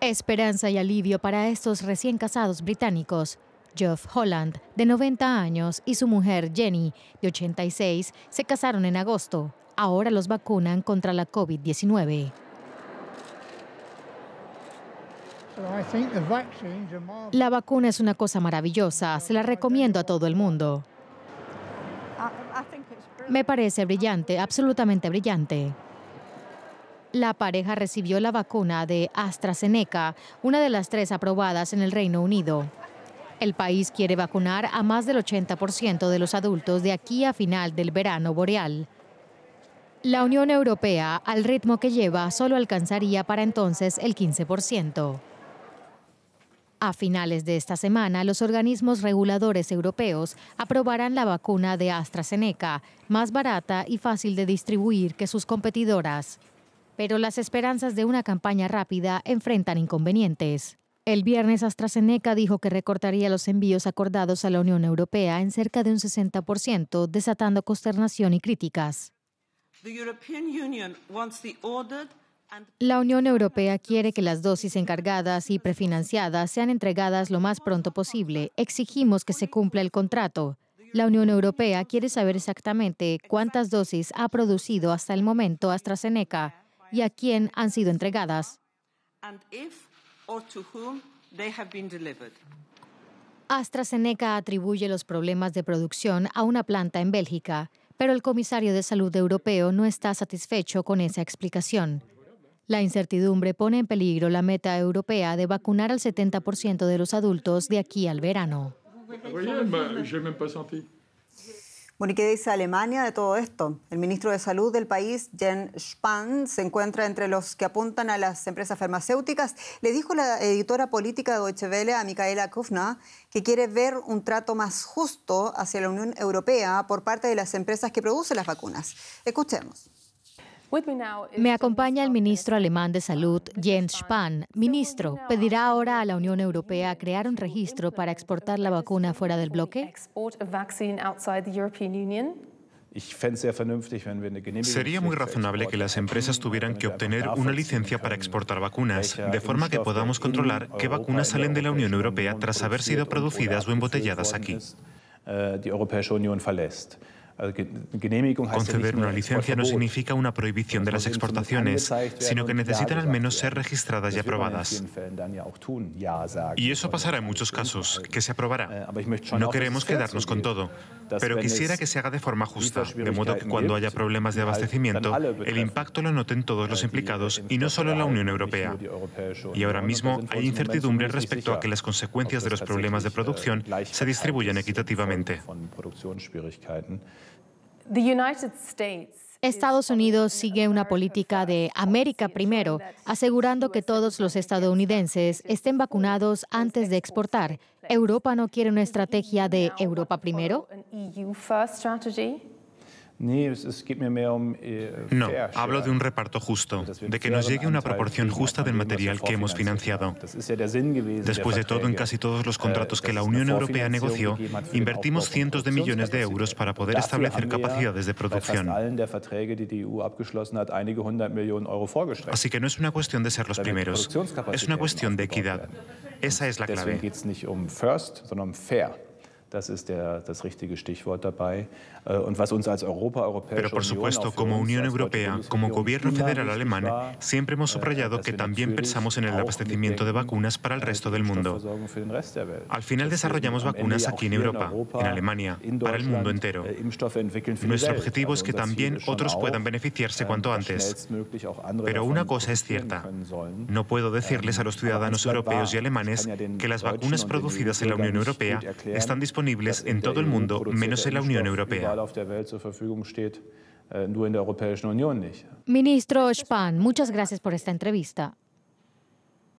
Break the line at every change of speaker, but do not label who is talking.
Esperanza y alivio para estos recién casados británicos. Geoff Holland, de 90 años, y su mujer Jenny, de 86, se casaron en agosto. Ahora los vacunan contra la COVID-19. La vacuna es una cosa maravillosa, se la recomiendo a todo el mundo. Me parece brillante, absolutamente brillante la pareja recibió la vacuna de AstraZeneca, una de las tres aprobadas en el Reino Unido. El país quiere vacunar a más del 80% de los adultos de aquí a final del verano boreal. La Unión Europea, al ritmo que lleva, solo alcanzaría para entonces el 15%. A finales de esta semana, los organismos reguladores europeos aprobarán la vacuna de AstraZeneca, más barata y fácil de distribuir que sus competidoras pero las esperanzas de una campaña rápida enfrentan inconvenientes. El viernes AstraZeneca dijo que recortaría los envíos acordados a la Unión Europea en cerca de un 60%, desatando consternación y críticas. La Unión Europea quiere que las dosis encargadas y prefinanciadas sean entregadas lo más pronto posible. Exigimos que se cumpla el contrato. La Unión Europea quiere saber exactamente cuántas dosis ha producido hasta el momento AstraZeneca y a quién han sido entregadas. AstraZeneca atribuye los problemas de producción a una planta en Bélgica, pero el comisario de salud europeo no está satisfecho con esa explicación. La incertidumbre pone en peligro la meta europea de vacunar al 70% de los adultos de aquí al verano. Bueno, ¿y qué dice Alemania de todo esto? El ministro de Salud del país, Jens Spahn, se encuentra entre los que apuntan a las empresas farmacéuticas. Le dijo la editora política de Deutsche Welle a Micaela Kufna que quiere ver un trato más justo hacia la Unión Europea por parte de las empresas que producen las vacunas. Escuchemos. Me acompaña el ministro alemán de Salud, Jens Spahn. Ministro, ¿pedirá ahora a la Unión Europea crear un registro para exportar la vacuna fuera del bloque?
Sería muy razonable que las empresas tuvieran que obtener una licencia para exportar vacunas, de
forma que podamos controlar qué vacunas salen de la Unión Europea tras haber sido producidas o embotelladas aquí.
Äh, Conceder una licencia no significa
una prohibición de las exportaciones, sino que necesitan al
menos ser registradas y aprobadas. Y
eso pasará en muchos casos, que se aprobará. Eh, no queremos quedarnos con todo, pero quisiera que se haga de forma justa, de modo que cuando haya problemas de abastecimiento, el impacto lo noten todos los implicados y no solo la Unión Europea.
Y ahora mismo hay incertidumbre respecto a que
las consecuencias de los problemas de producción se distribuyan
equitativamente.
Estados Unidos sigue una política de América primero, asegurando que todos los estadounidenses estén vacunados antes de exportar. Europa no quiere una e estrategia de Europa primero.
Um, äh, no, hablo de
un reparto justo, de que nos llegue una proporción justa del material que hemos financiado.
Después de todo, en casi todos los äh, contratos que la Unión Europea negoció, invertimos cientos de millones de euros para poder establecer capacidades de producción. Así que no es una cuestión de ser los primeros, es una cuestión de equidad. Esa es la clave. Pero por supuesto, como Unión Europea, como Gobierno Federal Alemán,
siempre hemos äh, subrayado que también pensamos en el abastecimiento de vacunas para el resto del mundo. Al final desarrollamos vacunas aquí en Europa, en Alemania,
para el mundo entero. Äh, Nuestro objetivo es que también otros puedan
beneficiarse äh, cuanto antes. Pero una cosa es cierta. No puedo decirles ähm, a los ciudadanos europeos y alemanes que las vacunas producidas en la Unión Europea están disponibles disponibles en todo el mundo, menos en la Unión Europea.
Äh,
Ministro Spahn, muchas gracias por esta entrevista.